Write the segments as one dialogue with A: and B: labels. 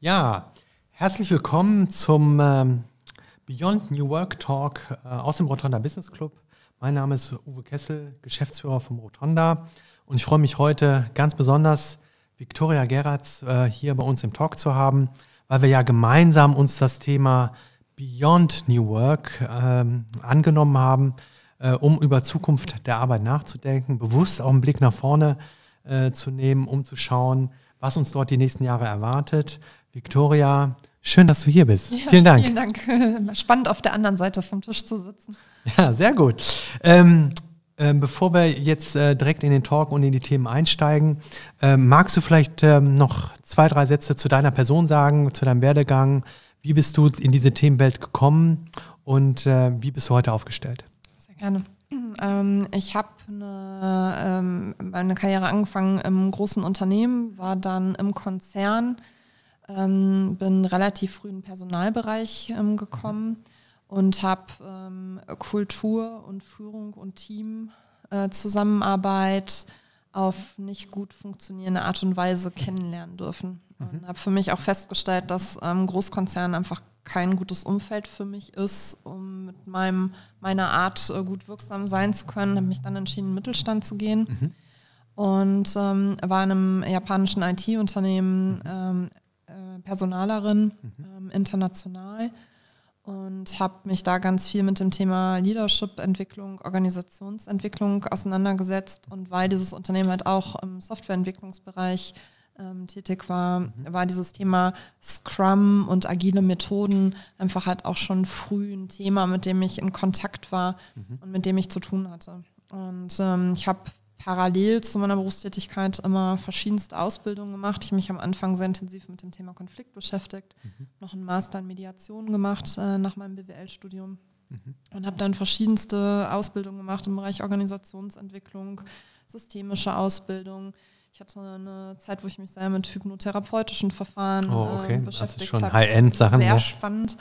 A: Ja, herzlich willkommen zum ähm, Beyond New Work Talk äh, aus dem Rotonda Business Club. Mein Name ist Uwe Kessel, Geschäftsführer vom Rotonda und ich freue mich heute ganz besonders, Viktoria Geratz äh, hier bei uns im Talk zu haben, weil wir ja gemeinsam uns das Thema Beyond New Work ähm, angenommen haben, äh, um über Zukunft der Arbeit nachzudenken, bewusst auch einen Blick nach vorne äh, zu nehmen, um zu schauen, was uns dort die nächsten Jahre erwartet, Victoria, schön, dass du hier bist. Ja, vielen Dank.
B: Vielen Dank. Spannend, auf der anderen Seite vom Tisch zu sitzen.
A: Ja, sehr gut. Ähm, äh, bevor wir jetzt äh, direkt in den Talk und in die Themen einsteigen, äh, magst du vielleicht ähm, noch zwei, drei Sätze zu deiner Person sagen, zu deinem Werdegang? Wie bist du in diese Themenwelt gekommen und äh, wie bist du heute aufgestellt?
B: Sehr gerne. Ähm, ich habe eine, ähm, meine Karriere angefangen im großen Unternehmen, war dann im Konzern ähm, bin relativ früh in den Personalbereich ähm, gekommen mhm. und habe ähm, Kultur und Führung und Teamzusammenarbeit äh, auf nicht gut funktionierende Art und Weise kennenlernen dürfen. Mhm. Und habe für mich auch festgestellt, dass ähm, Großkonzern einfach kein gutes Umfeld für mich ist, um mit meinem, meiner Art äh, gut wirksam sein zu können. Habe mich dann entschieden, in den Mittelstand zu gehen. Mhm. Und ähm, war in einem japanischen IT-Unternehmen mhm. ähm, äh, Personalerin mhm. äh, international und habe mich da ganz viel mit dem Thema Leadership-Entwicklung, Organisationsentwicklung auseinandergesetzt. Und weil dieses Unternehmen halt auch im Softwareentwicklungsbereich ähm, tätig war, mhm. war dieses Thema Scrum und agile Methoden einfach halt auch schon früh ein Thema, mit dem ich in Kontakt war mhm. und mit dem ich zu tun hatte. Und ähm, ich habe parallel zu meiner Berufstätigkeit immer verschiedenste Ausbildungen gemacht. Ich habe mich am Anfang sehr intensiv mit dem Thema Konflikt beschäftigt, mhm. noch einen Master in Mediation gemacht äh, nach meinem BWL-Studium mhm. und habe dann verschiedenste Ausbildungen gemacht im Bereich Organisationsentwicklung, systemische Ausbildung. Ich hatte eine Zeit, wo ich mich sehr mit hypnotherapeutischen Verfahren oh, okay. äh, beschäftigt also schon habe. High-End-Sachen. Sehr ja. spannend.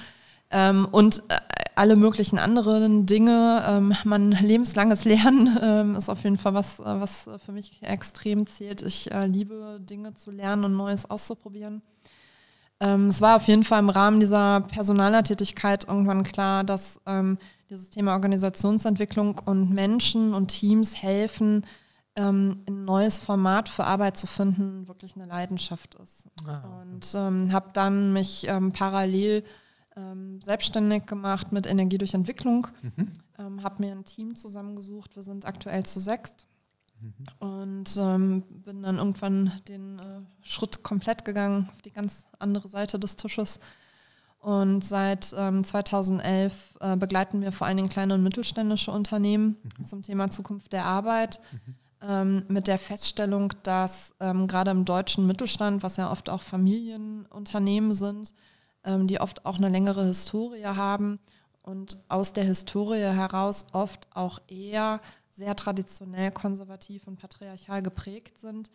B: Ähm, und äh, alle möglichen anderen Dinge. Ähm, mein lebenslanges Lernen ähm, ist auf jeden Fall was, äh, was für mich extrem zählt. Ich äh, liebe Dinge zu lernen und Neues auszuprobieren. Ähm, es war auf jeden Fall im Rahmen dieser Personalertätigkeit irgendwann klar, dass ähm, dieses Thema Organisationsentwicklung und Menschen und Teams helfen, ähm, ein neues Format für Arbeit zu finden, wirklich eine Leidenschaft ist. Ah. Und ähm, habe dann mich parallel ähm, selbstständig gemacht mit Energie durch Entwicklung, mhm. ähm, habe mir ein Team zusammengesucht. Wir sind aktuell zu sechst. Mhm. Und ähm, bin dann irgendwann den äh, Schritt komplett gegangen auf die ganz andere Seite des Tisches. Und seit ähm, 2011 äh, begleiten wir vor allen Dingen kleine und mittelständische Unternehmen mhm. zum Thema Zukunft der Arbeit. Mhm. Ähm, mit der Feststellung, dass ähm, gerade im deutschen Mittelstand, was ja oft auch Familienunternehmen sind, ähm, die oft auch eine längere Historie haben und aus der Historie heraus oft auch eher sehr traditionell konservativ und patriarchal geprägt sind.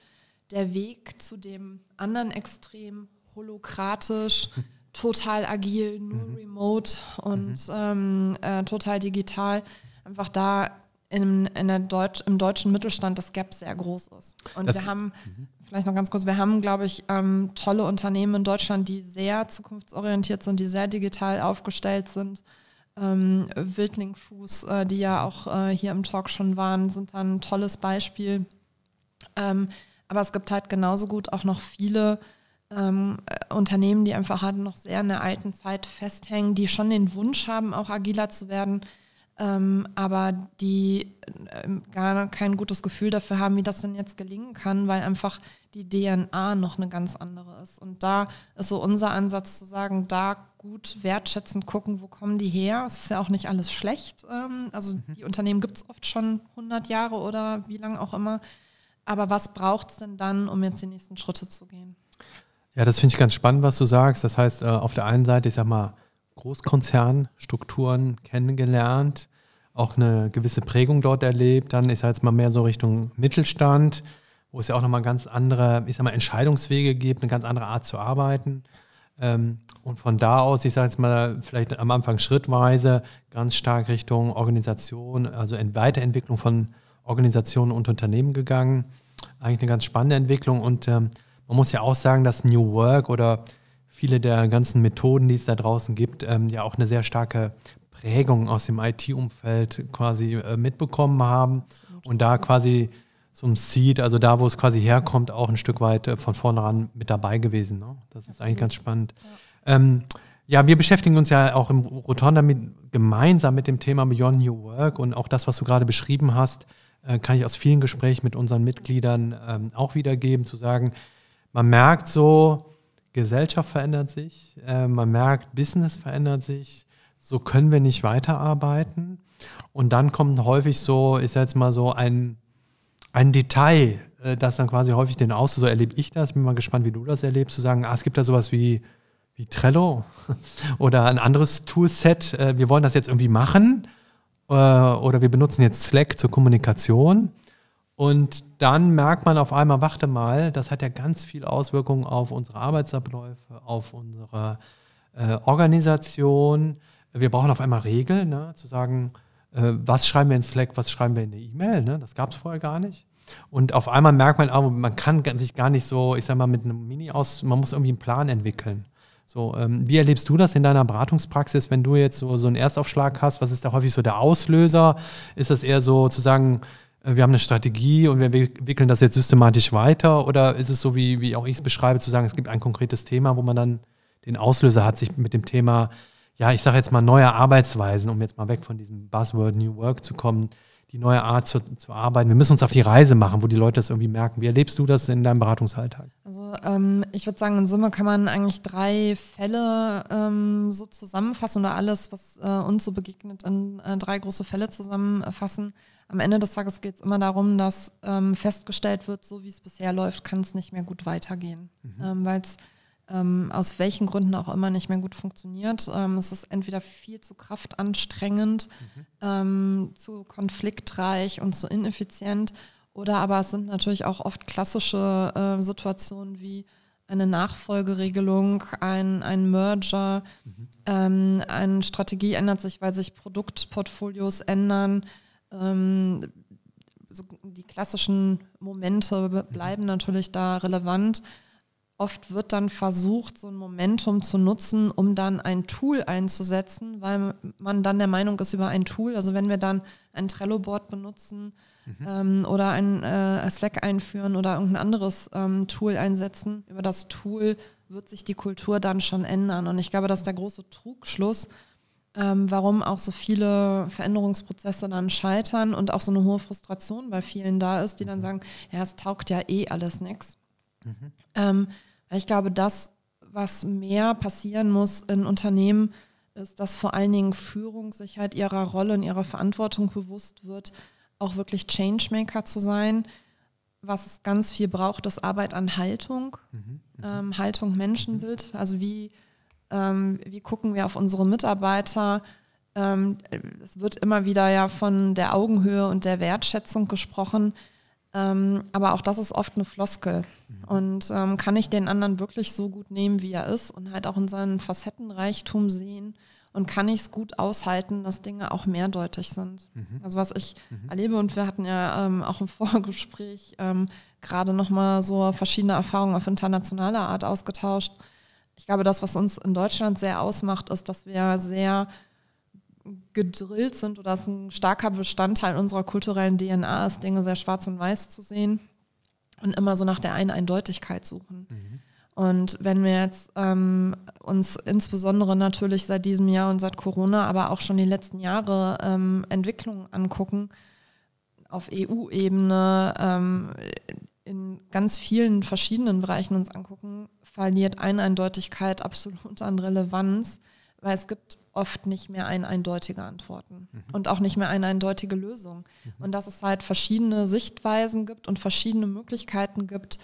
B: Der Weg zu dem anderen Extrem, holokratisch, total agil, nur mhm. remote und mhm. ähm, äh, total digital, einfach da in, in der Deutsch, im deutschen Mittelstand das Gap sehr groß ist. Und das wir haben, mhm. vielleicht noch ganz kurz, wir haben, glaube ich, ähm, tolle Unternehmen in Deutschland, die sehr zukunftsorientiert sind, die sehr digital aufgestellt sind. Ähm, Wildling äh, die ja auch äh, hier im Talk schon waren, sind dann ein tolles Beispiel. Ähm, aber es gibt halt genauso gut auch noch viele ähm, äh, Unternehmen, die einfach halt noch sehr in der alten Zeit festhängen, die schon den Wunsch haben, auch agiler zu werden, ähm, aber die äh, ähm, gar kein gutes Gefühl dafür haben, wie das denn jetzt gelingen kann, weil einfach die DNA noch eine ganz andere ist. Und da ist so unser Ansatz zu sagen, da gut wertschätzend gucken, wo kommen die her. Es ist ja auch nicht alles schlecht. Ähm, also mhm. die Unternehmen gibt es oft schon 100 Jahre oder wie lange auch immer. Aber was braucht es denn dann, um jetzt die nächsten Schritte zu gehen?
A: Ja, das finde ich ganz spannend, was du sagst. Das heißt, äh, auf der einen Seite, ich sag mal, Großkonzernstrukturen kennengelernt, auch eine gewisse Prägung dort erlebt. Dann ist er jetzt mal mehr so Richtung Mittelstand, wo es ja auch nochmal ganz andere, ich sag mal, Entscheidungswege gibt, eine ganz andere Art zu arbeiten. Ähm, und von da aus, ich sage jetzt mal, vielleicht am Anfang schrittweise ganz stark Richtung Organisation, also in Weiterentwicklung von Organisationen und Unternehmen gegangen. Eigentlich eine ganz spannende Entwicklung. Und ähm, man muss ja auch sagen, dass New Work oder viele der ganzen Methoden, die es da draußen gibt, ähm, ja auch eine sehr starke Prägung aus dem IT-Umfeld quasi äh, mitbekommen haben und da quasi zum Seed, also da, wo es quasi herkommt, auch ein Stück weit äh, von vornherein mit dabei gewesen. Ne? Das ist Absolut. eigentlich ganz spannend. Ja. Ähm, ja, wir beschäftigen uns ja auch im Roton damit gemeinsam mit dem Thema Beyond New Work und auch das, was du gerade beschrieben hast, äh, kann ich aus vielen Gesprächen mit unseren Mitgliedern ähm, auch wiedergeben, zu sagen, man merkt so, Gesellschaft verändert sich, äh, man merkt, Business verändert sich, so können wir nicht weiterarbeiten. Und dann kommt häufig so, ich sage jetzt mal so, ein, ein Detail, äh, das dann quasi häufig den Auslöser, so erlebe ich das, bin mal gespannt, wie du das erlebst, zu sagen, ah, es gibt da sowas wie, wie Trello oder ein anderes Toolset, äh, wir wollen das jetzt irgendwie machen äh, oder wir benutzen jetzt Slack zur Kommunikation. Und dann merkt man auf einmal, warte mal, das hat ja ganz viel Auswirkungen auf unsere Arbeitsabläufe, auf unsere Organisation wir brauchen auf einmal Regeln, ne, zu sagen, äh, was schreiben wir in Slack, was schreiben wir in der E-Mail. Ne? Das gab es vorher gar nicht. Und auf einmal merkt man, aber man kann sich gar nicht so, ich sag mal, mit einem Mini aus, man muss irgendwie einen Plan entwickeln. So, ähm, wie erlebst du das in deiner Beratungspraxis, wenn du jetzt so, so einen Erstaufschlag hast? Was ist da häufig so der Auslöser? Ist das eher so zu sagen, äh, wir haben eine Strategie und wir entwickeln das jetzt systematisch weiter? Oder ist es so, wie, wie auch ich es beschreibe, zu sagen, es gibt ein konkretes Thema, wo man dann den Auslöser hat, sich mit dem Thema ja, ich sage jetzt mal neue Arbeitsweisen, um jetzt mal weg von diesem Buzzword New Work zu kommen, die neue Art zu, zu arbeiten. Wir müssen uns auf die Reise machen, wo die Leute das irgendwie merken. Wie erlebst du das in deinem Beratungsalltag?
B: Also ähm, ich würde sagen, in Summe kann man eigentlich drei Fälle ähm, so zusammenfassen oder alles, was äh, uns so begegnet, in äh, drei große Fälle zusammenfassen. Am Ende des Tages geht es immer darum, dass ähm, festgestellt wird, so wie es bisher läuft, kann es nicht mehr gut weitergehen, mhm. Ähm, weil es ähm, aus welchen Gründen auch immer nicht mehr gut funktioniert. Ähm, es ist entweder viel zu kraftanstrengend, mhm. ähm, zu konfliktreich und zu ineffizient. Oder aber es sind natürlich auch oft klassische äh, Situationen wie eine Nachfolgeregelung, ein, ein Merger, mhm. Ähm, eine Strategie ändert sich, weil sich Produktportfolios ändern. Ähm, so die klassischen Momente mhm. bleiben natürlich da relevant oft wird dann versucht, so ein Momentum zu nutzen, um dann ein Tool einzusetzen, weil man dann der Meinung ist über ein Tool. Also wenn wir dann ein Trello-Board benutzen mhm. ähm, oder ein äh, Slack einführen oder irgendein anderes ähm, Tool einsetzen, über das Tool wird sich die Kultur dann schon ändern. Und ich glaube, das ist der große Trugschluss, ähm, warum auch so viele Veränderungsprozesse dann scheitern und auch so eine hohe Frustration bei vielen da ist, die dann mhm. sagen, ja, es taugt ja eh alles nichts. Mhm. Ähm, ich glaube, das, was mehr passieren muss in Unternehmen, ist, dass vor allen Dingen Führung sich halt ihrer Rolle und ihrer Verantwortung bewusst wird, auch wirklich Changemaker zu sein. Was es ganz viel braucht, ist Arbeit an Haltung, mhm. ähm, Haltung, Menschenbild. Mhm. Also wie, ähm, wie gucken wir auf unsere Mitarbeiter? Ähm, es wird immer wieder ja von der Augenhöhe und der Wertschätzung gesprochen. Ähm, aber auch das ist oft eine Floskel. Mhm. Und ähm, kann ich den anderen wirklich so gut nehmen, wie er ist und halt auch in seinen Facettenreichtum sehen? Und kann ich es gut aushalten, dass Dinge auch mehrdeutig sind? Mhm. Also was ich mhm. erlebe, und wir hatten ja ähm, auch im Vorgespräch ähm, gerade nochmal so verschiedene Erfahrungen auf internationaler Art ausgetauscht. Ich glaube, das, was uns in Deutschland sehr ausmacht, ist, dass wir sehr gedrillt sind oder es ein starker Bestandteil unserer kulturellen DNA ist, Dinge sehr schwarz und weiß zu sehen und immer so nach der einen Eindeutigkeit suchen. Mhm. Und wenn wir jetzt ähm, uns insbesondere natürlich seit diesem Jahr und seit Corona, aber auch schon die letzten Jahre ähm, Entwicklungen angucken, auf EU-Ebene, ähm, in ganz vielen verschiedenen Bereichen uns angucken, verliert Eindeutigkeit absolut an Relevanz, weil es gibt oft nicht mehr ein eindeutige Antworten mhm. und auch nicht mehr eine eindeutige Lösung. Mhm. Und dass es halt verschiedene Sichtweisen gibt und verschiedene Möglichkeiten gibt,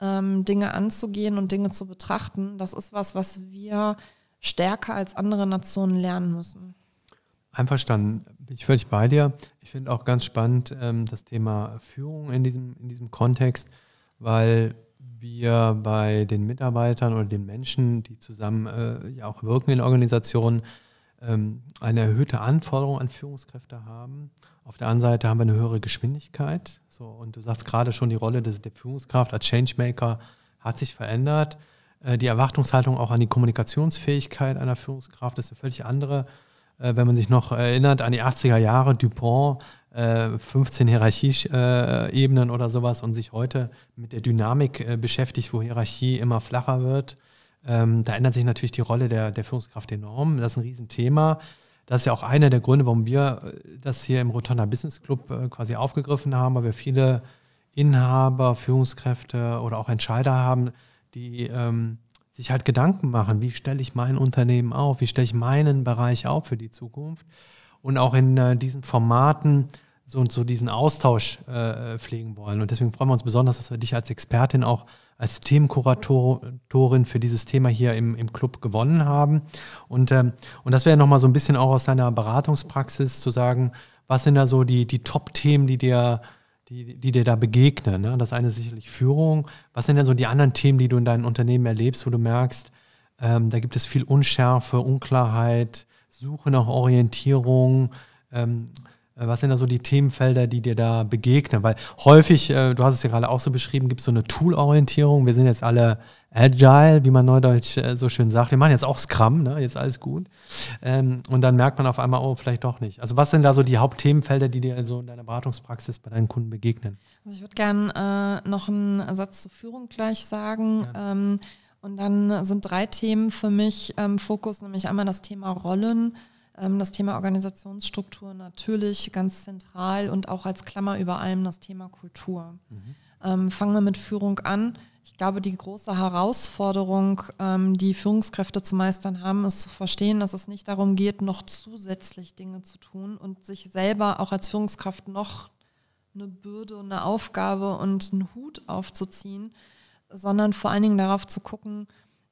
B: ähm, Dinge anzugehen und Dinge zu betrachten, das ist was, was wir stärker als andere Nationen lernen müssen.
A: Einverstanden, bin ich völlig bei dir. Ich finde auch ganz spannend ähm, das Thema Führung in diesem, in diesem Kontext, weil wir bei den Mitarbeitern oder den Menschen, die zusammen äh, ja auch wirken in Organisationen, ähm, eine erhöhte Anforderung an Führungskräfte haben. Auf der anderen Seite haben wir eine höhere Geschwindigkeit. So, und du sagst gerade schon, die Rolle des, der Führungskraft als Changemaker hat sich verändert. Äh, die Erwartungshaltung auch an die Kommunikationsfähigkeit einer Führungskraft ist eine völlig andere. Äh, wenn man sich noch erinnert an die 80er Jahre, Dupont, 15 äh, Hierarchieebenen oder sowas und sich heute mit der Dynamik beschäftigt, wo Hierarchie immer flacher wird ähm, da ändert sich natürlich die Rolle der, der Führungskraft enorm. Das ist ein Riesenthema. Das ist ja auch einer der Gründe, warum wir äh, das hier im Rotonda Business Club äh, quasi aufgegriffen haben, weil wir viele Inhaber, Führungskräfte oder auch Entscheider haben, die ähm, sich halt Gedanken machen, wie stelle ich mein Unternehmen auf, wie stelle ich meinen Bereich auf für die Zukunft und auch in äh, diesen Formaten so und so diesen Austausch äh, pflegen wollen. Und deswegen freuen wir uns besonders, dass wir dich als Expertin auch als Themenkuratorin für dieses Thema hier im, im Club gewonnen haben. Und, ähm, und das wäre nochmal so ein bisschen auch aus deiner Beratungspraxis zu sagen, was sind da so die, die Top-Themen, die dir, die, die dir da begegnen? Ne? Das eine ist sicherlich Führung. Was sind denn so die anderen Themen, die du in deinem Unternehmen erlebst, wo du merkst, ähm, da gibt es viel Unschärfe, Unklarheit, Suche nach Orientierung? Ähm, äh, was sind da so die Themenfelder, die dir da begegnen? Weil häufig, äh, du hast es ja gerade auch so beschrieben, gibt es so eine Tool-Orientierung. Wir sind jetzt alle agile, wie man neudeutsch äh, so schön sagt. Wir machen jetzt auch Scrum, ne? jetzt alles gut. Ähm, und dann merkt man auf einmal, oh, vielleicht doch nicht. Also was sind da so die Hauptthemenfelder, die dir so in deiner Beratungspraxis bei deinen Kunden begegnen?
B: Also ich würde gerne äh, noch einen Satz zur Führung gleich sagen. Ja. Ähm, und dann sind drei Themen für mich ähm, Fokus, nämlich einmal das Thema Rollen, ähm, das Thema Organisationsstruktur natürlich ganz zentral und auch als Klammer über allem das Thema Kultur. Mhm. Ähm, fangen wir mit Führung an. Ich glaube, die große Herausforderung, ähm, die Führungskräfte zu meistern haben, ist zu verstehen, dass es nicht darum geht, noch zusätzlich Dinge zu tun und sich selber auch als Führungskraft noch eine Bürde, eine Aufgabe und einen Hut aufzuziehen, sondern vor allen Dingen darauf zu gucken,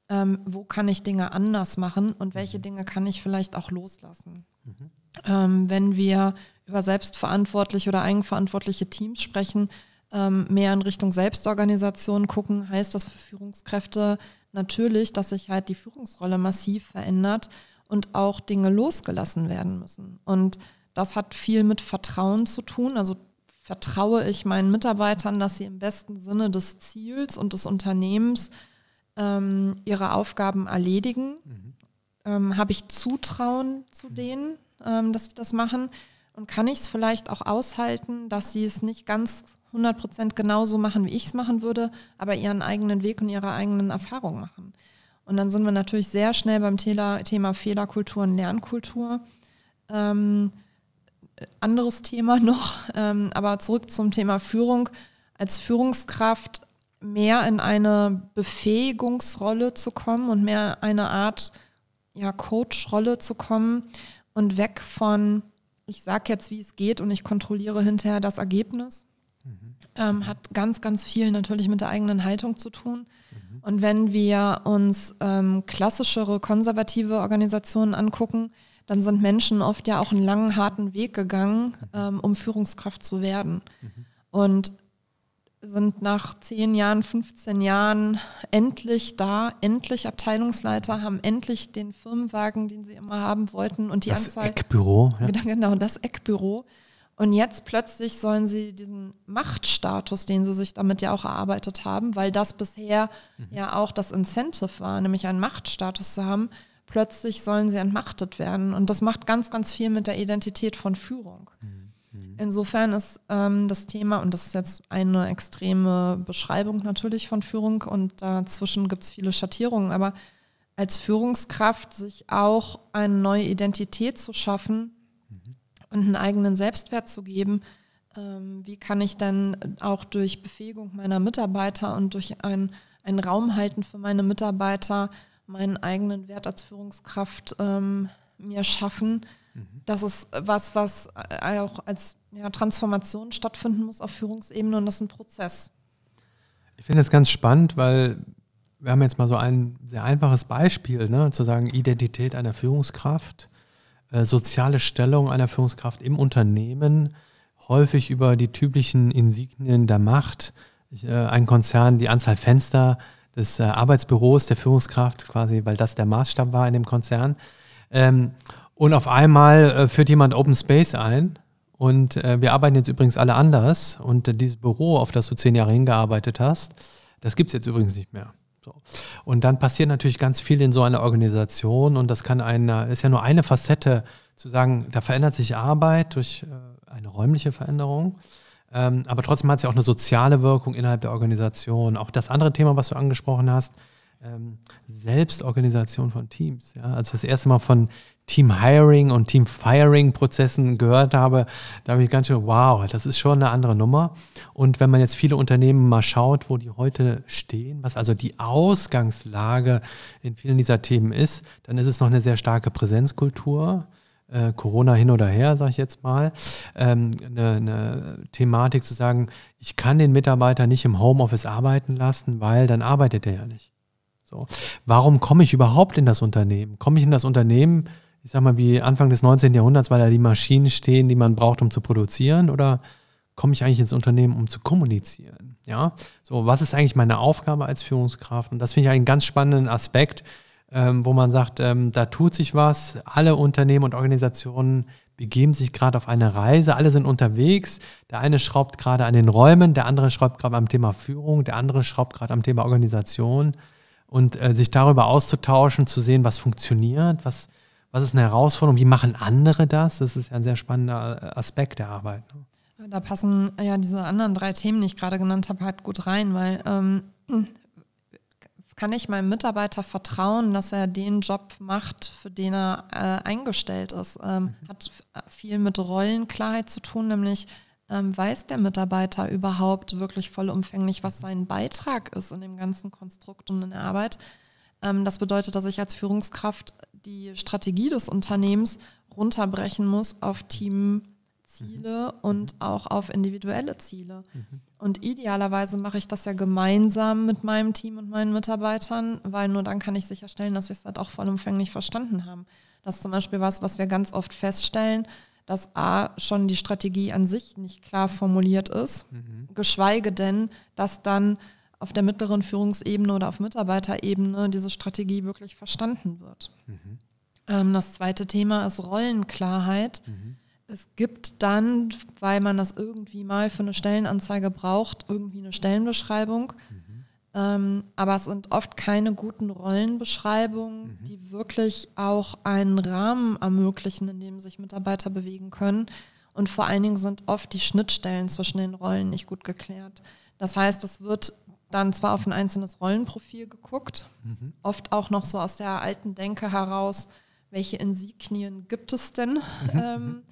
B: ähm, wo kann ich Dinge anders machen und welche mhm. Dinge kann ich vielleicht auch loslassen. Mhm. Ähm, wenn wir über selbstverantwortliche oder eigenverantwortliche Teams sprechen, ähm, mehr in Richtung Selbstorganisation gucken, heißt das für Führungskräfte natürlich, dass sich halt die Führungsrolle massiv verändert und auch Dinge losgelassen werden müssen. Und das hat viel mit Vertrauen zu tun. Also vertraue ich meinen Mitarbeitern, dass sie im besten Sinne des Ziels und des Unternehmens ähm, ihre Aufgaben erledigen? Mhm. Ähm, Habe ich Zutrauen zu mhm. denen, ähm, dass sie das machen? Und kann ich es vielleicht auch aushalten, dass sie es nicht ganz 100% genauso machen, wie ich es machen würde, aber ihren eigenen Weg und ihre eigenen Erfahrungen machen? Und dann sind wir natürlich sehr schnell beim Thema, Thema Fehlerkultur und Lernkultur. Ähm, anderes Thema noch, ähm, aber zurück zum Thema Führung. Als Führungskraft mehr in eine Befähigungsrolle zu kommen und mehr eine Art ja, Coach-Rolle zu kommen und weg von, ich sage jetzt, wie es geht und ich kontrolliere hinterher das Ergebnis, mhm. ähm, hat ganz, ganz viel natürlich mit der eigenen Haltung zu tun. Mhm. Und wenn wir uns ähm, klassischere, konservative Organisationen angucken, dann sind Menschen oft ja auch einen langen, harten Weg gegangen, mhm. ähm, um Führungskraft zu werden. Mhm. Und sind nach 10 Jahren, 15 Jahren endlich da, endlich Abteilungsleiter, haben endlich den Firmenwagen, den sie immer haben wollten und die das Anzahl. Das Eckbüro. Ja. Genau, das Eckbüro. Und jetzt plötzlich sollen sie diesen Machtstatus, den sie sich damit ja auch erarbeitet haben, weil das bisher mhm. ja auch das Incentive war, nämlich einen Machtstatus zu haben, plötzlich sollen sie entmachtet werden. Und das macht ganz, ganz viel mit der Identität von Führung. Mhm. Insofern ist ähm, das Thema, und das ist jetzt eine extreme Beschreibung natürlich von Führung und dazwischen gibt es viele Schattierungen, aber als Führungskraft sich auch eine neue Identität zu schaffen mhm. und einen eigenen Selbstwert zu geben, ähm, wie kann ich dann auch durch Befähigung meiner Mitarbeiter und durch ein, einen Raum halten für meine Mitarbeiter meinen eigenen Wert als Führungskraft ähm, mir schaffen, Mhm. Das ist was, was äh, auch als ja, Transformation stattfinden muss auf Führungsebene und das ist ein Prozess.
A: Ich finde das ganz spannend, weil wir haben jetzt mal so ein sehr einfaches Beispiel, ne, zu sagen Identität einer Führungskraft, äh, soziale Stellung einer Führungskraft im Unternehmen, häufig über die typischen Insignien der Macht. Ich, äh, ein Konzern, die Anzahl Fenster des äh, Arbeitsbüros der Führungskraft quasi, weil das der Maßstab war in dem Konzern. Ähm, und auf einmal äh, führt jemand Open Space ein. Und äh, wir arbeiten jetzt übrigens alle anders. Und äh, dieses Büro, auf das du zehn Jahre hingearbeitet hast, das gibt es jetzt übrigens nicht mehr. So. Und dann passiert natürlich ganz viel in so einer Organisation. Und das kann eine, ist ja nur eine Facette, zu sagen, da verändert sich Arbeit durch äh, eine räumliche Veränderung. Ähm, aber trotzdem hat es ja auch eine soziale Wirkung innerhalb der Organisation. Auch das andere Thema, was du angesprochen hast, ähm, Selbstorganisation von Teams. Ja? Als das erste Mal von Team Hiring und Team Firing Prozessen gehört habe, da habe ich ganz schön, wow, das ist schon eine andere Nummer. Und wenn man jetzt viele Unternehmen mal schaut, wo die heute stehen, was also die Ausgangslage in vielen dieser Themen ist, dann ist es noch eine sehr starke Präsenzkultur. Äh, Corona hin oder her, sage ich jetzt mal, ähm, eine, Thematik zu sagen, ich kann den Mitarbeiter nicht im Homeoffice arbeiten lassen, weil dann arbeitet er ja nicht. So. Warum komme ich überhaupt in das Unternehmen? Komme ich in das Unternehmen, ich sag mal, wie Anfang des 19. Jahrhunderts, weil da die Maschinen stehen, die man braucht, um zu produzieren? Oder komme ich eigentlich ins Unternehmen, um zu kommunizieren? Ja, so, was ist eigentlich meine Aufgabe als Führungskraft? Und das finde ich einen ganz spannenden Aspekt, ähm, wo man sagt, ähm, da tut sich was. Alle Unternehmen und Organisationen begeben sich gerade auf eine Reise. Alle sind unterwegs. Der eine schraubt gerade an den Räumen, der andere schraubt gerade am Thema Führung, der andere schraubt gerade am Thema Organisation. Und äh, sich darüber auszutauschen, zu sehen, was funktioniert, was was ist eine Herausforderung, wie machen andere das? Das ist ja ein sehr spannender äh, Aspekt der Arbeit. Ne?
B: Da passen ja diese anderen drei Themen, die ich gerade genannt habe, halt gut rein, weil ähm, kann ich meinem Mitarbeiter vertrauen, dass er den Job macht, für den er äh, eingestellt ist? Ähm, mhm. Hat viel mit Rollenklarheit zu tun, nämlich ähm, weiß der Mitarbeiter überhaupt wirklich vollumfänglich, was sein Beitrag ist in dem ganzen Konstrukt und in der Arbeit? Ähm, das bedeutet, dass ich als Führungskraft die Strategie des Unternehmens runterbrechen muss auf Teamziele mhm. und mhm. auch auf individuelle Ziele. Mhm. Und idealerweise mache ich das ja gemeinsam mit meinem Team und meinen Mitarbeitern, weil nur dann kann ich sicherstellen, dass sie es halt auch vollumfänglich verstanden haben. Das ist zum Beispiel was, was wir ganz oft feststellen, dass A, schon die Strategie an sich nicht klar formuliert ist, mhm. geschweige denn, dass dann auf der mittleren Führungsebene oder auf Mitarbeiterebene diese Strategie wirklich verstanden wird. Mhm. Ähm, das zweite Thema ist Rollenklarheit. Mhm. Es gibt dann, weil man das irgendwie mal für eine Stellenanzeige braucht, irgendwie eine Stellenbeschreibung. Mhm. Ähm, aber es sind oft keine guten Rollenbeschreibungen, mhm. die wirklich auch einen Rahmen ermöglichen, in dem sich Mitarbeiter bewegen können. Und vor allen Dingen sind oft die Schnittstellen zwischen den Rollen nicht gut geklärt. Das heißt, es wird dann zwar auf ein einzelnes Rollenprofil geguckt, mhm. oft auch noch so aus der alten Denke heraus, welche Insignien gibt es denn? Mhm, ähm, mhm.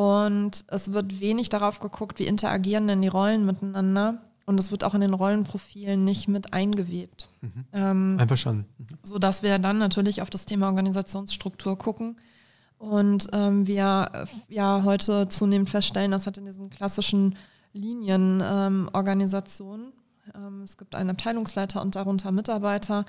B: und es wird wenig darauf geguckt, wie interagieren denn die Rollen miteinander. Und es wird auch in den Rollenprofilen nicht mit eingewebt. Mhm. Ähm, Einverstanden. Mhm. Sodass wir dann natürlich auf das Thema Organisationsstruktur gucken. Und ähm, wir äh, ja heute zunehmend feststellen, das hat in diesen klassischen Linienorganisationen ähm, ähm, es gibt einen Abteilungsleiter und darunter Mitarbeiter,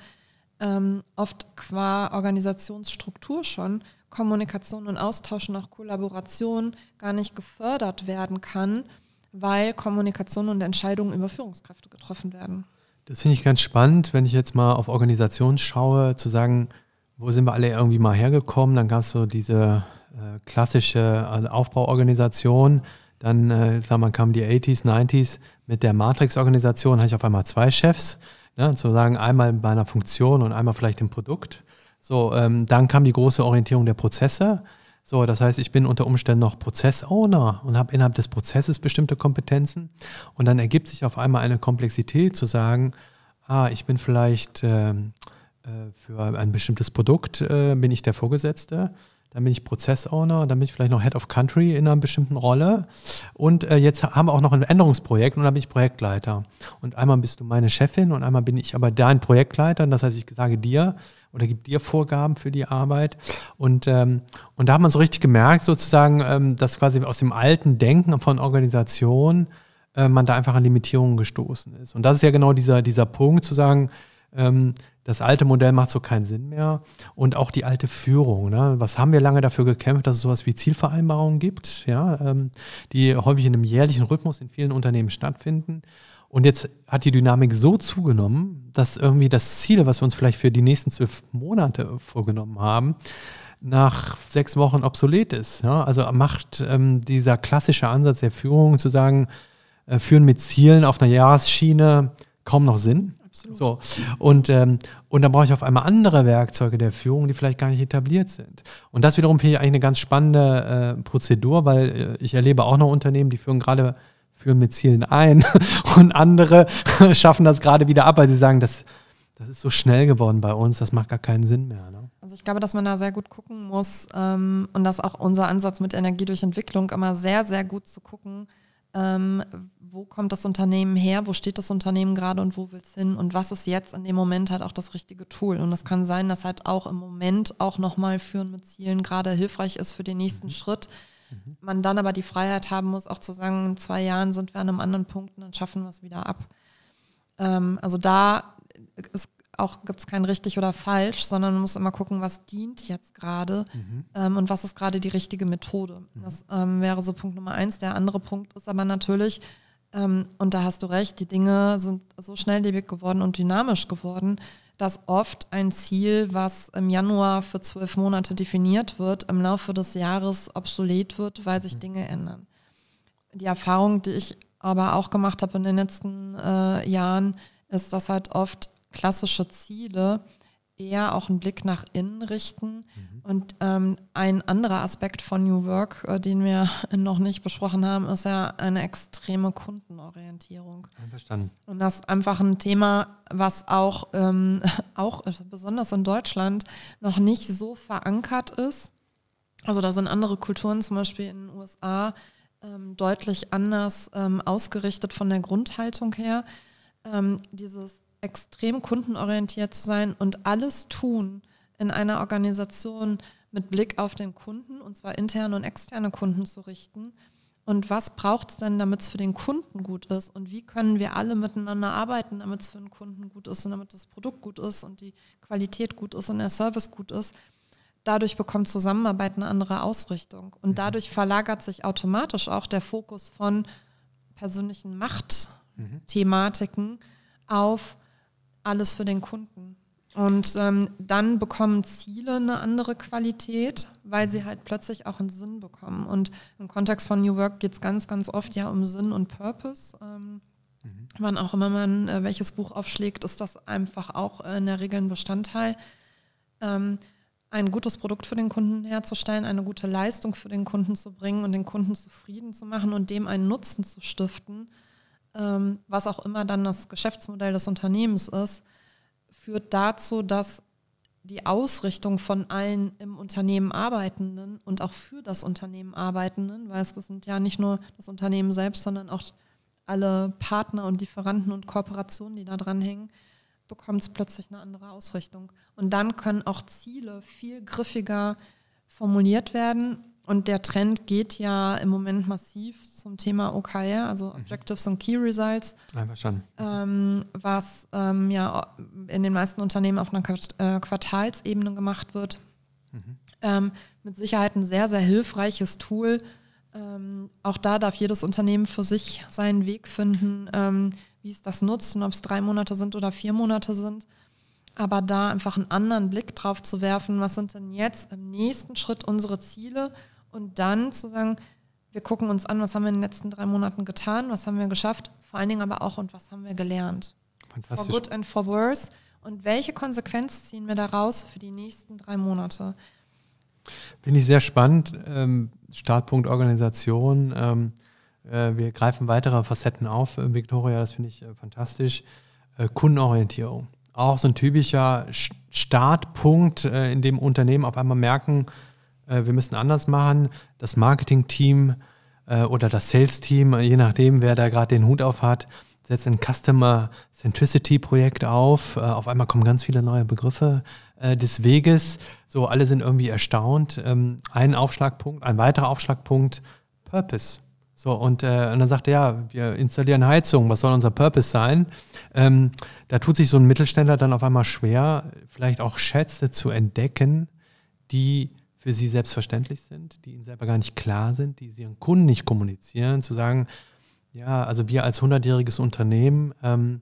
B: ähm, oft qua Organisationsstruktur schon Kommunikation und Austausch nach Kollaboration gar nicht gefördert werden kann, weil Kommunikation und Entscheidungen über Führungskräfte getroffen werden.
A: Das finde ich ganz spannend, wenn ich jetzt mal auf Organisation schaue, zu sagen, wo sind wir alle irgendwie mal hergekommen? Dann gab es so diese äh, klassische äh, Aufbauorganisation. Dann äh, sag mal, kamen die 80s, 90s mit der Matrix-Organisation habe ich auf einmal zwei Chefs, ne, zu sagen einmal bei einer Funktion und einmal vielleicht im Produkt. So, ähm, dann kam die große Orientierung der Prozesse. So, das heißt, ich bin unter Umständen noch Prozessowner und habe innerhalb des Prozesses bestimmte Kompetenzen. Und dann ergibt sich auf einmal eine Komplexität zu sagen, ah, ich bin vielleicht ähm, äh, für ein bestimmtes Produkt, äh, bin ich der Vorgesetzte dann bin ich Prozessowner, dann bin ich vielleicht noch Head of Country in einer bestimmten Rolle. Und äh, jetzt haben wir auch noch ein Änderungsprojekt und dann bin ich Projektleiter. Und einmal bist du meine Chefin und einmal bin ich aber dein Projektleiter. Und das heißt, ich sage dir oder gebe dir Vorgaben für die Arbeit. Und, ähm, und da hat man so richtig gemerkt, sozusagen, ähm, dass quasi aus dem alten Denken von Organisationen äh, man da einfach an Limitierungen gestoßen ist. Und das ist ja genau dieser, dieser Punkt, zu sagen, ähm, das alte Modell macht so keinen Sinn mehr. Und auch die alte Führung. Ne? Was haben wir lange dafür gekämpft, dass es sowas wie Zielvereinbarungen gibt, ja? Ähm, die häufig in einem jährlichen Rhythmus in vielen Unternehmen stattfinden. Und jetzt hat die Dynamik so zugenommen, dass irgendwie das Ziel, was wir uns vielleicht für die nächsten zwölf Monate vorgenommen haben, nach sechs Wochen obsolet ist. Ja? Also macht ähm, dieser klassische Ansatz der Führung zu sagen, äh, führen mit Zielen auf einer Jahresschiene kaum noch Sinn. Absolut. So. Und, ähm, und dann brauche ich auf einmal andere Werkzeuge der Führung, die vielleicht gar nicht etabliert sind. Und das wiederum finde ich eigentlich eine ganz spannende äh, Prozedur, weil äh, ich erlebe auch noch Unternehmen, die führen gerade führen mit Zielen ein und andere schaffen das gerade wieder ab, weil sie sagen, das, das ist so schnell geworden bei uns, das macht gar keinen Sinn mehr. Ne?
B: Also ich glaube, dass man da sehr gut gucken muss ähm, und dass auch unser Ansatz mit Energie durch Entwicklung immer sehr, sehr gut zu gucken, ähm, wo kommt das Unternehmen her, wo steht das Unternehmen gerade und wo will es hin und was ist jetzt in dem Moment halt auch das richtige Tool. Und es kann sein, dass halt auch im Moment auch nochmal Führen mit Zielen gerade hilfreich ist für den nächsten mhm. Schritt. Mhm. Man dann aber die Freiheit haben muss, auch zu sagen, in zwei Jahren sind wir an einem anderen Punkt und dann schaffen wir es wieder ab. Ähm, also da ist auch gibt es kein richtig oder falsch, sondern man muss immer gucken, was dient jetzt gerade mhm. ähm, und was ist gerade die richtige Methode. Mhm. Das ähm, wäre so Punkt Nummer eins. Der andere Punkt ist aber natürlich, ähm, und da hast du recht, die Dinge sind so schnelllebig geworden und dynamisch geworden, dass oft ein Ziel, was im Januar für zwölf Monate definiert wird, im Laufe des Jahres obsolet wird, weil sich mhm. Dinge ändern. Die Erfahrung, die ich aber auch gemacht habe in den letzten äh, Jahren, ist, dass halt oft klassische Ziele eher auch einen Blick nach innen richten. Mhm. Und ähm, ein anderer Aspekt von New Work, äh, den wir noch nicht besprochen haben, ist ja eine extreme Kundenorientierung. Verstanden. Und das ist einfach ein Thema, was auch, ähm, auch besonders in Deutschland noch nicht so verankert ist. Also da sind andere Kulturen, zum Beispiel in den USA, ähm, deutlich anders ähm, ausgerichtet von der Grundhaltung her. Ähm, dieses extrem kundenorientiert zu sein und alles tun in einer Organisation mit Blick auf den Kunden, und zwar interne und externe Kunden zu richten. Und was braucht es denn, damit es für den Kunden gut ist? Und wie können wir alle miteinander arbeiten, damit es für den Kunden gut ist und damit das Produkt gut ist und die Qualität gut ist und der Service gut ist? Dadurch bekommt Zusammenarbeit eine andere Ausrichtung. Und mhm. dadurch verlagert sich automatisch auch der Fokus von persönlichen Machtthematiken mhm. auf alles für den Kunden. Und ähm, dann bekommen Ziele eine andere Qualität, weil sie halt plötzlich auch einen Sinn bekommen. Und im Kontext von New Work geht es ganz, ganz oft ja um Sinn und Purpose. Ähm, mhm. Wann auch immer man äh, welches Buch aufschlägt, ist das einfach auch äh, in der Regel ein Bestandteil. Ähm, ein gutes Produkt für den Kunden herzustellen, eine gute Leistung für den Kunden zu bringen und den Kunden zufrieden zu machen und dem einen Nutzen zu stiften, ähm, was auch immer dann das Geschäftsmodell des Unternehmens ist, führt dazu, dass die Ausrichtung von allen im Unternehmen Arbeitenden und auch für das Unternehmen Arbeitenden, weil es das sind ja nicht nur das Unternehmen selbst, sondern auch alle Partner und Lieferanten und Kooperationen, die da dran hängen, bekommt es plötzlich eine andere Ausrichtung. Und dann können auch Ziele viel griffiger formuliert werden und der Trend geht ja im Moment massiv zum Thema OKR, also mhm. Objectives mhm. und Key Results. Einfach schon. Ähm, was ähm, ja in den meisten Unternehmen auf einer äh, Quartalsebene gemacht wird. Mhm. Ähm, mit Sicherheit ein sehr, sehr hilfreiches Tool. Ähm, auch da darf jedes Unternehmen für sich seinen Weg finden, ähm, wie es das nutzt und ob es drei Monate sind oder vier Monate sind aber da einfach einen anderen Blick drauf zu werfen, was sind denn jetzt im nächsten Schritt unsere Ziele und dann zu sagen, wir gucken uns an, was haben wir in den letzten drei Monaten getan, was haben wir geschafft, vor allen Dingen aber auch und was haben wir gelernt. Fantastisch. For good and for worse. Und welche Konsequenz ziehen wir daraus für die nächsten drei Monate?
A: Finde ich sehr spannend. Ähm, Startpunkt Organisation. Ähm, äh, wir greifen weitere Facetten auf, äh, Victoria, das finde ich äh, fantastisch. Äh, Kundenorientierung. Auch so ein typischer Startpunkt, äh, in dem Unternehmen auf einmal merken, äh, wir müssen anders machen. Das Marketing-Team äh, oder das Sales-Team, äh, je nachdem, wer da gerade den Hut auf hat, setzt ein Customer Centricity Projekt auf. Äh, auf einmal kommen ganz viele neue Begriffe äh, des Weges. So, alle sind irgendwie erstaunt. Ähm, ein Aufschlagpunkt, ein weiterer Aufschlagpunkt, Purpose. So, und, äh, und dann sagt er, ja, wir installieren Heizung, was soll unser Purpose sein? Ähm, da tut sich so ein Mittelständler dann auf einmal schwer, vielleicht auch Schätze zu entdecken, die für sie selbstverständlich sind, die ihnen selber gar nicht klar sind, die sie ihren Kunden nicht kommunizieren, zu sagen, ja, also wir als 100-jähriges Unternehmen ähm,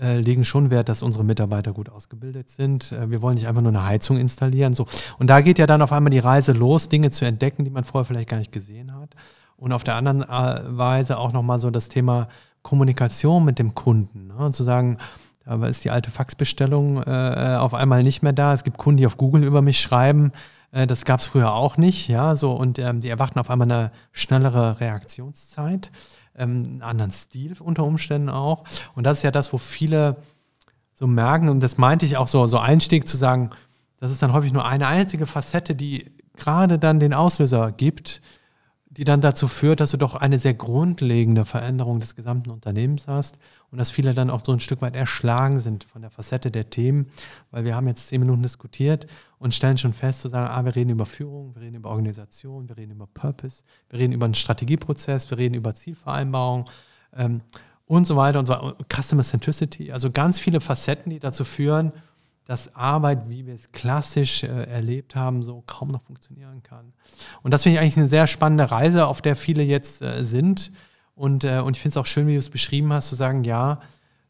A: äh, legen schon Wert, dass unsere Mitarbeiter gut ausgebildet sind. Äh, wir wollen nicht einfach nur eine Heizung installieren. So. Und da geht ja dann auf einmal die Reise los, Dinge zu entdecken, die man vorher vielleicht gar nicht gesehen hat. Und auf der anderen äh, Weise auch nochmal so das Thema Kommunikation mit dem Kunden. Ne? Und zu sagen, aber ist die alte Faxbestellung äh, auf einmal nicht mehr da. Es gibt Kunden, die auf Google über mich schreiben, äh, das gab es früher auch nicht, ja, so und ähm, die erwarten auf einmal eine schnellere Reaktionszeit, ähm, einen anderen Stil unter Umständen auch. Und das ist ja das, wo viele so merken, und das meinte ich auch so, so Einstieg zu sagen, das ist dann häufig nur eine einzige Facette, die gerade dann den Auslöser gibt die dann dazu führt, dass du doch eine sehr grundlegende Veränderung des gesamten Unternehmens hast und dass viele dann auch so ein Stück weit erschlagen sind von der Facette der Themen, weil wir haben jetzt zehn Minuten diskutiert und stellen schon fest zu sagen, ah, wir reden über Führung, wir reden über Organisation, wir reden über Purpose, wir reden über einen Strategieprozess, wir reden über Zielvereinbarung ähm, und so weiter und so weiter. Customer Centricity, also ganz viele Facetten, die dazu führen, dass Arbeit, wie wir es klassisch äh, erlebt haben, so kaum noch funktionieren kann. Und das finde ich eigentlich eine sehr spannende Reise, auf der viele jetzt äh, sind. Und, äh, und ich finde es auch schön, wie du es beschrieben hast, zu sagen, ja,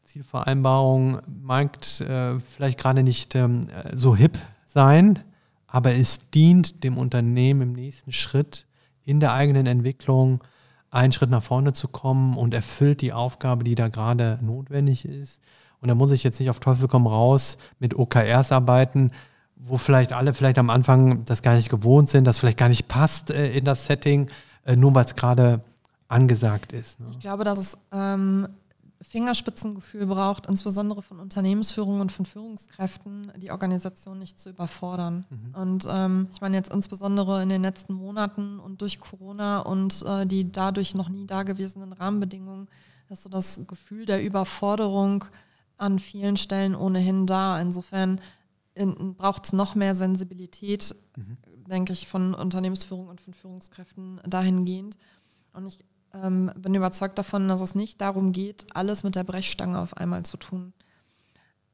A: Zielvereinbarung mag äh, vielleicht gerade nicht ähm, so hip sein, aber es dient dem Unternehmen im nächsten Schritt in der eigenen Entwicklung einen Schritt nach vorne zu kommen und erfüllt die Aufgabe, die da gerade notwendig ist. Und da muss ich jetzt nicht auf Teufel komm raus mit OKRs arbeiten, wo vielleicht alle vielleicht am Anfang das gar nicht gewohnt sind, das vielleicht gar nicht passt äh, in das Setting, äh, nur weil es gerade angesagt ist. Ne?
B: Ich glaube, dass es ähm, Fingerspitzengefühl braucht, insbesondere von Unternehmensführungen und von Führungskräften, die Organisation nicht zu überfordern. Mhm. Und ähm, ich meine jetzt insbesondere in den letzten Monaten und durch Corona und äh, die dadurch noch nie dagewesenen Rahmenbedingungen, dass so das Gefühl der Überforderung an vielen Stellen ohnehin da. Insofern in, braucht es noch mehr Sensibilität, mhm. denke ich, von Unternehmensführung und von Führungskräften dahingehend. Und ich ähm, bin überzeugt davon, dass es nicht darum geht, alles mit der Brechstange auf einmal zu tun.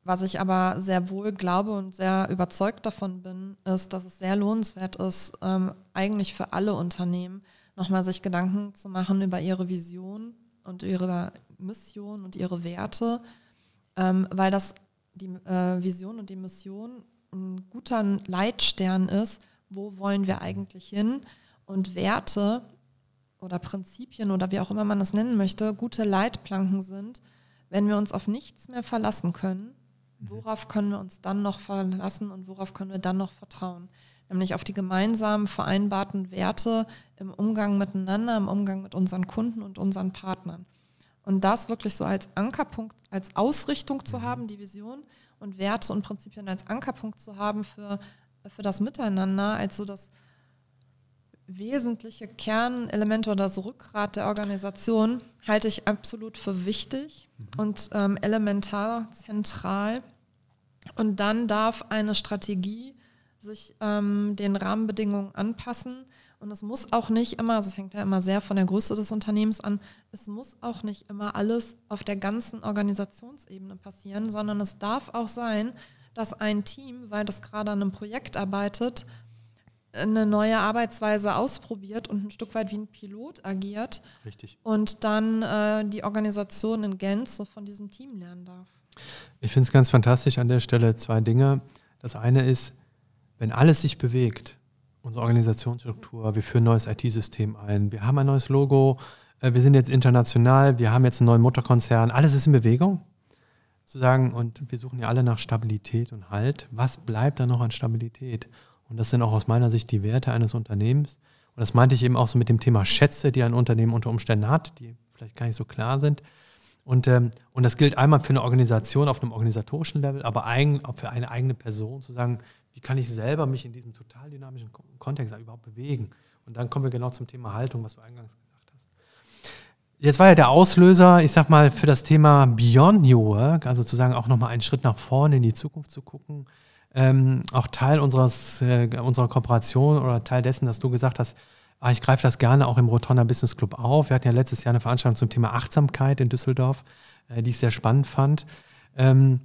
B: Was ich aber sehr wohl glaube und sehr überzeugt davon bin, ist, dass es sehr lohnenswert ist, ähm, eigentlich für alle Unternehmen nochmal sich Gedanken zu machen über ihre Vision und ihre Mission und ihre Werte ähm, weil das die äh, Vision und die Mission ein guter Leitstern ist, wo wollen wir eigentlich hin und Werte oder Prinzipien oder wie auch immer man das nennen möchte, gute Leitplanken sind, wenn wir uns auf nichts mehr verlassen können, mhm. worauf können wir uns dann noch verlassen und worauf können wir dann noch vertrauen? Nämlich auf die gemeinsamen vereinbarten Werte im Umgang miteinander, im Umgang mit unseren Kunden und unseren Partnern. Und das wirklich so als Ankerpunkt, als Ausrichtung zu mhm. haben, die Vision und Werte und Prinzipien als Ankerpunkt zu haben für, für das Miteinander, als so das wesentliche Kernelement oder das Rückgrat der Organisation, halte ich absolut für wichtig mhm. und ähm, elementar, zentral. Und dann darf eine Strategie sich ähm, den Rahmenbedingungen anpassen, und es muss auch nicht immer, also es hängt ja immer sehr von der Größe des Unternehmens an, es muss auch nicht immer alles auf der ganzen Organisationsebene passieren, sondern es darf auch sein, dass ein Team, weil das gerade an einem Projekt arbeitet, eine neue Arbeitsweise ausprobiert und ein Stück weit wie ein Pilot agiert. Richtig. Und dann äh, die Organisation in Gänze von diesem Team lernen darf.
A: Ich finde es ganz fantastisch an der Stelle zwei Dinge. Das eine ist, wenn alles sich bewegt, unsere Organisationsstruktur, wir führen ein neues IT-System ein, wir haben ein neues Logo, äh, wir sind jetzt international, wir haben jetzt einen neuen Mutterkonzern, alles ist in Bewegung. Zu sagen, und wir suchen ja alle nach Stabilität und Halt. Was bleibt da noch an Stabilität? Und das sind auch aus meiner Sicht die Werte eines Unternehmens. Und das meinte ich eben auch so mit dem Thema Schätze, die ein Unternehmen unter Umständen hat, die vielleicht gar nicht so klar sind. Und, ähm, und das gilt einmal für eine Organisation auf einem organisatorischen Level, aber eigen, auch für eine eigene Person zu sagen, wie kann ich selber mich in diesem total dynamischen Kontext überhaupt bewegen? Und dann kommen wir genau zum Thema Haltung, was du eingangs gesagt hast. Jetzt war ja der Auslöser, ich sag mal, für das Thema Beyond New Work, also sozusagen auch nochmal einen Schritt nach vorne in die Zukunft zu gucken. Ähm, auch Teil unseres, äh, unserer Kooperation oder Teil dessen, dass du gesagt hast, ah, ich greife das gerne auch im Rotonda Business Club auf. Wir hatten ja letztes Jahr eine Veranstaltung zum Thema Achtsamkeit in Düsseldorf, äh, die ich sehr spannend fand. Ähm,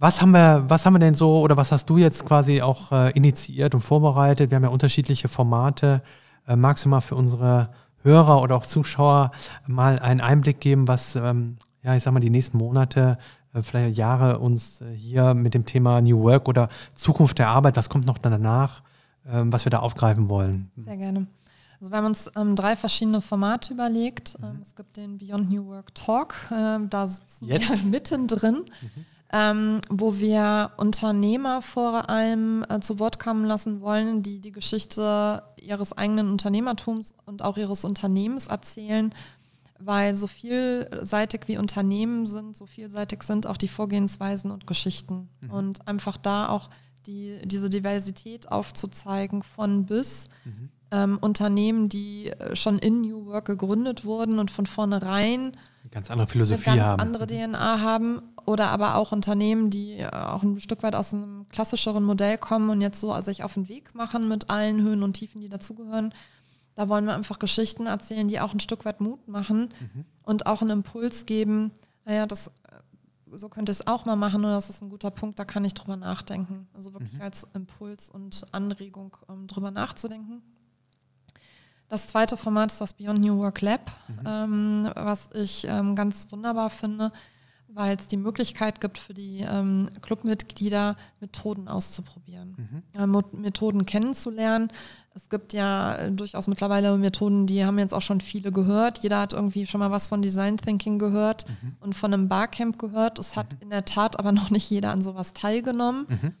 A: was haben wir, was haben wir denn so oder was hast du jetzt quasi auch äh, initiiert und vorbereitet? Wir haben ja unterschiedliche Formate. Äh, magst du mal für unsere Hörer oder auch Zuschauer mal einen Einblick geben, was, ähm, ja, ich sag mal, die nächsten Monate, äh, vielleicht Jahre uns äh, hier mit dem Thema New Work oder Zukunft der Arbeit, was kommt noch danach, ähm, was wir da aufgreifen wollen?
B: Sehr gerne. Also wir haben uns ähm, drei verschiedene Formate überlegt. Mhm. es gibt den Beyond New Work Talk, ähm, da sitzen Jetzt? wir mittendrin. Mhm ähm, wo wir Unternehmer vor allem äh, zu Wort kommen lassen wollen, die die Geschichte ihres eigenen Unternehmertums und auch ihres Unternehmens erzählen, weil so vielseitig wie Unternehmen sind, so vielseitig sind auch die Vorgehensweisen und Geschichten. Mhm. Und einfach da auch die, diese Diversität aufzuzeigen von bis. Mhm. Ähm, Unternehmen, die äh, schon in New Work gegründet wurden und von vornherein eine ganz andere Philosophie eine ganz haben. andere mhm. DNA haben oder aber auch Unternehmen, die äh, auch ein Stück weit aus einem klassischeren Modell kommen und jetzt so äh, sich auf den Weg machen mit allen Höhen und Tiefen, die dazugehören. Da wollen wir einfach Geschichten erzählen, die auch ein Stück weit Mut machen mhm. und auch einen Impuls geben. Naja, das äh, so könnte ich es auch mal machen und das ist ein guter Punkt, da kann ich drüber nachdenken. Also wirklich mhm. als Impuls und Anregung, um ähm, drüber nachzudenken. Das zweite Format ist das Beyond New Work Lab, mhm. ähm, was ich ähm, ganz wunderbar finde, weil es die Möglichkeit gibt für die ähm, Clubmitglieder, Methoden auszuprobieren, mhm. äh, Methoden kennenzulernen. Es gibt ja äh, durchaus mittlerweile Methoden, die haben jetzt auch schon viele gehört. Jeder hat irgendwie schon mal was von Design Thinking gehört mhm. und von einem Barcamp gehört. Es hat mhm. in der Tat aber noch nicht jeder an sowas teilgenommen. Mhm.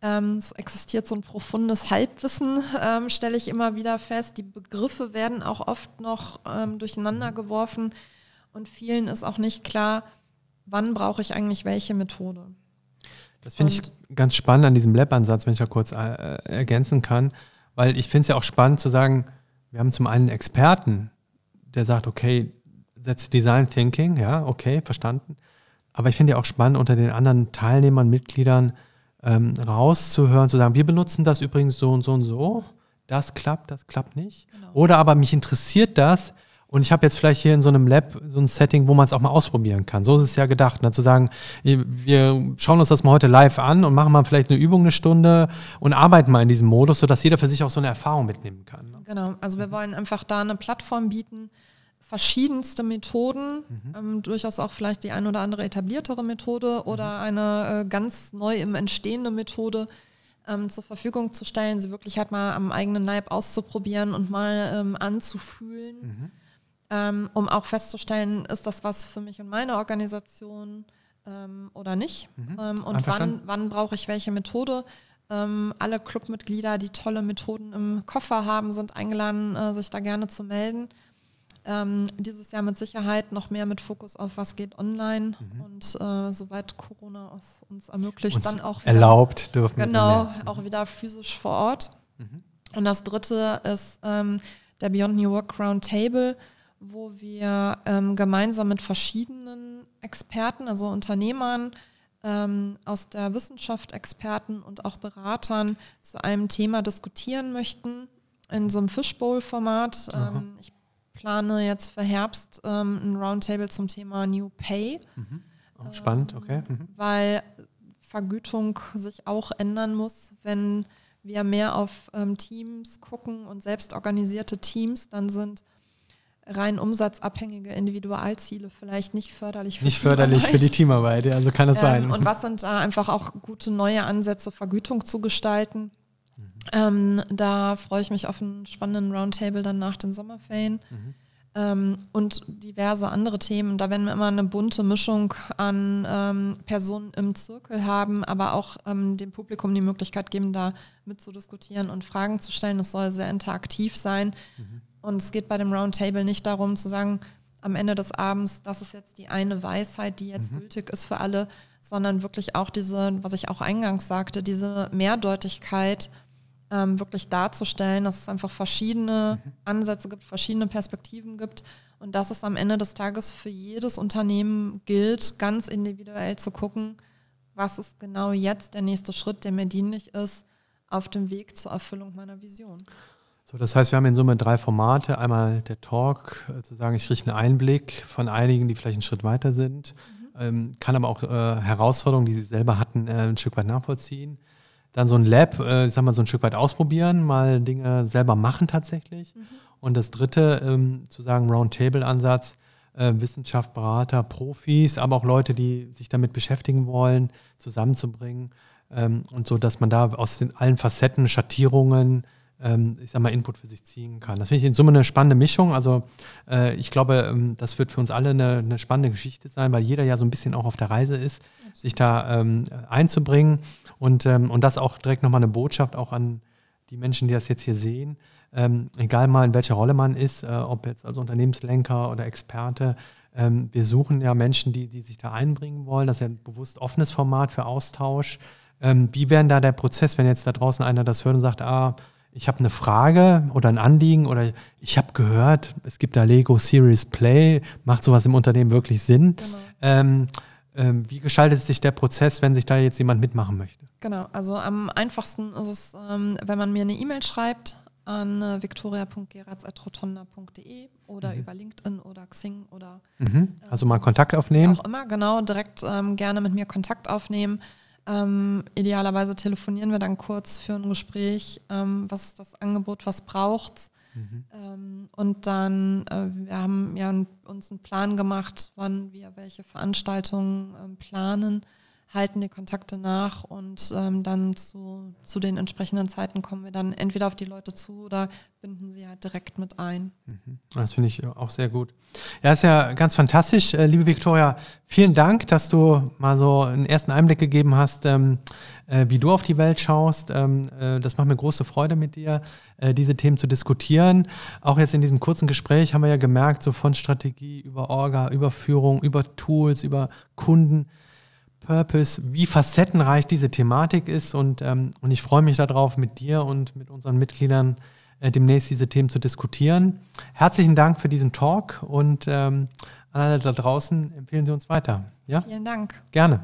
B: Ähm, es existiert so ein profundes Halbwissen, ähm, stelle ich immer wieder fest. Die Begriffe werden auch oft noch ähm, durcheinander mhm. geworfen und vielen ist auch nicht klar, wann brauche ich eigentlich welche Methode. Das finde ich
A: ganz spannend an diesem Lab-Ansatz, wenn ich da kurz äh, ergänzen kann, weil ich finde es ja auch spannend zu sagen, wir haben zum einen einen Experten, der sagt, okay, setze Design Thinking, ja, okay, verstanden. Aber ich finde ja auch spannend, unter den anderen Teilnehmern, Mitgliedern ähm, rauszuhören, zu sagen, wir benutzen das übrigens so und so und so, das klappt, das klappt nicht. Genau. Oder aber mich interessiert das, und ich habe jetzt vielleicht hier in so einem Lab so ein Setting, wo man es auch mal ausprobieren kann. So ist es ja gedacht, ne? zu sagen, wir schauen uns das mal heute live an und machen mal vielleicht eine Übung eine Stunde und arbeiten mal in diesem Modus, sodass jeder für sich auch so eine Erfahrung mitnehmen kann.
B: Ne? Genau, also wir wollen einfach da eine Plattform bieten, verschiedenste Methoden, mhm. ähm, durchaus auch vielleicht die ein oder andere etabliertere Methode oder mhm. eine äh, ganz neu im entstehende Methode ähm, zur Verfügung zu stellen, sie wirklich halt mal am eigenen Leib auszuprobieren und mal ähm, anzufühlen. Mhm ähm, um auch festzustellen, ist das was für mich und meine Organisation ähm, oder nicht? Mhm. Ähm, und wann, wann brauche ich welche Methode? Ähm, alle Clubmitglieder, die tolle Methoden im Koffer haben, sind eingeladen, äh, sich da gerne zu melden. Ähm, dieses Jahr mit Sicherheit noch mehr mit Fokus auf was geht online mhm. und äh, soweit Corona es uns ermöglicht, uns dann auch wieder, erlaubt dürfen genau mhm. auch wieder physisch vor Ort. Mhm. Und das Dritte ist ähm, der Beyond New Work Roundtable wo wir ähm, gemeinsam mit verschiedenen Experten, also Unternehmern ähm, aus der Wissenschaft, Experten und auch Beratern zu einem Thema diskutieren möchten in so einem Fishbowl-Format. Ähm, ich plane jetzt für Herbst ähm, ein Roundtable zum Thema New Pay. Mhm.
A: Oh, ähm, spannend, okay. Mhm.
B: Weil Vergütung sich auch ändern muss, wenn wir mehr auf ähm, Teams gucken und selbstorganisierte Teams, dann sind rein umsatzabhängige Individualziele vielleicht nicht förderlich für Nicht förderlich für die
A: Teamarbeit, ja, also kann es ähm, sein. Und was
B: sind da einfach auch gute neue Ansätze, Vergütung zu gestalten? Mhm. Ähm, da freue ich mich auf einen spannenden Roundtable dann nach den Sommerferien. Mhm. Ähm, und diverse andere Themen. Da werden wir immer eine bunte Mischung an ähm, Personen im Zirkel haben, aber auch ähm, dem Publikum die Möglichkeit geben, da mitzudiskutieren und Fragen zu stellen. Das soll sehr interaktiv sein. Mhm. Und es geht bei dem Roundtable nicht darum zu sagen, am Ende des Abends, das ist jetzt die eine Weisheit, die jetzt mhm. gültig ist für alle, sondern wirklich auch diese, was ich auch eingangs sagte, diese Mehrdeutigkeit ähm, wirklich darzustellen, dass es einfach verschiedene mhm. Ansätze gibt, verschiedene Perspektiven gibt und dass es am Ende des Tages für jedes Unternehmen gilt, ganz individuell zu gucken, was ist genau jetzt der nächste Schritt, der mir dienlich ist, auf dem Weg zur Erfüllung meiner Vision.
A: So, das heißt, wir haben in Summe drei Formate. Einmal der Talk, äh, zu sagen, ich kriege einen Einblick von einigen, die vielleicht einen Schritt weiter sind, mhm. ähm, kann aber auch äh, Herausforderungen, die sie selber hatten, äh, ein Stück weit nachvollziehen. Dann so ein Lab, äh, ich sag mal, so ein Stück weit ausprobieren, mal Dinge selber machen tatsächlich. Mhm. Und das dritte, ähm, zu sagen, Roundtable-Ansatz, äh, Wissenschaft, Berater, Profis, aber auch Leute, die sich damit beschäftigen wollen, zusammenzubringen. Ähm, und so, dass man da aus den allen Facetten, Schattierungen, ähm, ich sag mal, Input für sich ziehen kann. Das finde ich in Summe eine spannende Mischung. Also äh, ich glaube, ähm, das wird für uns alle eine, eine, spannende Geschichte sein, weil jeder ja so ein bisschen auch auf der Reise ist, sich da ähm, einzubringen und, ähm, und das auch direkt nochmal eine Botschaft auch an die Menschen, die das jetzt hier sehen. Ähm, egal mal in welcher Rolle man ist, äh, ob jetzt als Unternehmenslenker oder Experte, ähm, wir suchen ja Menschen, die, die sich da einbringen wollen. Das ist ja ein bewusst offenes Format für Austausch. wie wäre da der Prozess, wenn jetzt da draußen einer das hört und sagt, ah, ich habe eine Frage oder ein Anliegen oder ich habe gehört, es gibt da Lego Series Play, macht sowas im Unternehmen wirklich Sinn? Genau. Ähm, ähm, wie gestaltet sich der Prozess, wenn sich da jetzt jemand mitmachen möchte?
B: Genau, also am einfachsten ist es, ähm, wenn man mir eine E-Mail schreibt an äh, viktoria.geratz.rotonda.de oder mhm. über LinkedIn oder Xing oder.
A: Mhm. Also mal Kontakt aufnehmen.
B: Auch immer, genau, direkt ähm, gerne mit mir Kontakt aufnehmen. Ähm, idealerweise telefonieren wir dann kurz für ein Gespräch, ähm, was ist das Angebot, was braucht's. Mhm. Ähm, und dann, äh, wir haben ja uns einen Plan gemacht, wann wir welche Veranstaltungen ähm, planen halten die Kontakte nach und ähm, dann zu, zu den entsprechenden Zeiten kommen wir dann entweder auf die Leute zu oder binden sie halt direkt mit ein. Mhm.
A: Das finde ich auch sehr gut. Ja, ist ja ganz fantastisch. Äh, liebe Viktoria, vielen Dank, dass du mal so einen ersten Einblick gegeben hast, ähm, äh, wie du auf die Welt schaust. Ähm, äh, das macht mir große Freude mit dir, äh, diese Themen zu diskutieren. Auch jetzt in diesem kurzen Gespräch haben wir ja gemerkt, so von Strategie über Orga, über Führung, über Tools, über Kunden Purpose, wie facettenreich diese Thematik ist. Und, ähm, und ich freue mich darauf, mit dir und mit unseren Mitgliedern äh, demnächst diese Themen zu diskutieren. Herzlichen Dank für diesen Talk und ähm, an alle da draußen empfehlen Sie uns weiter. Ja? Vielen Dank. Gerne.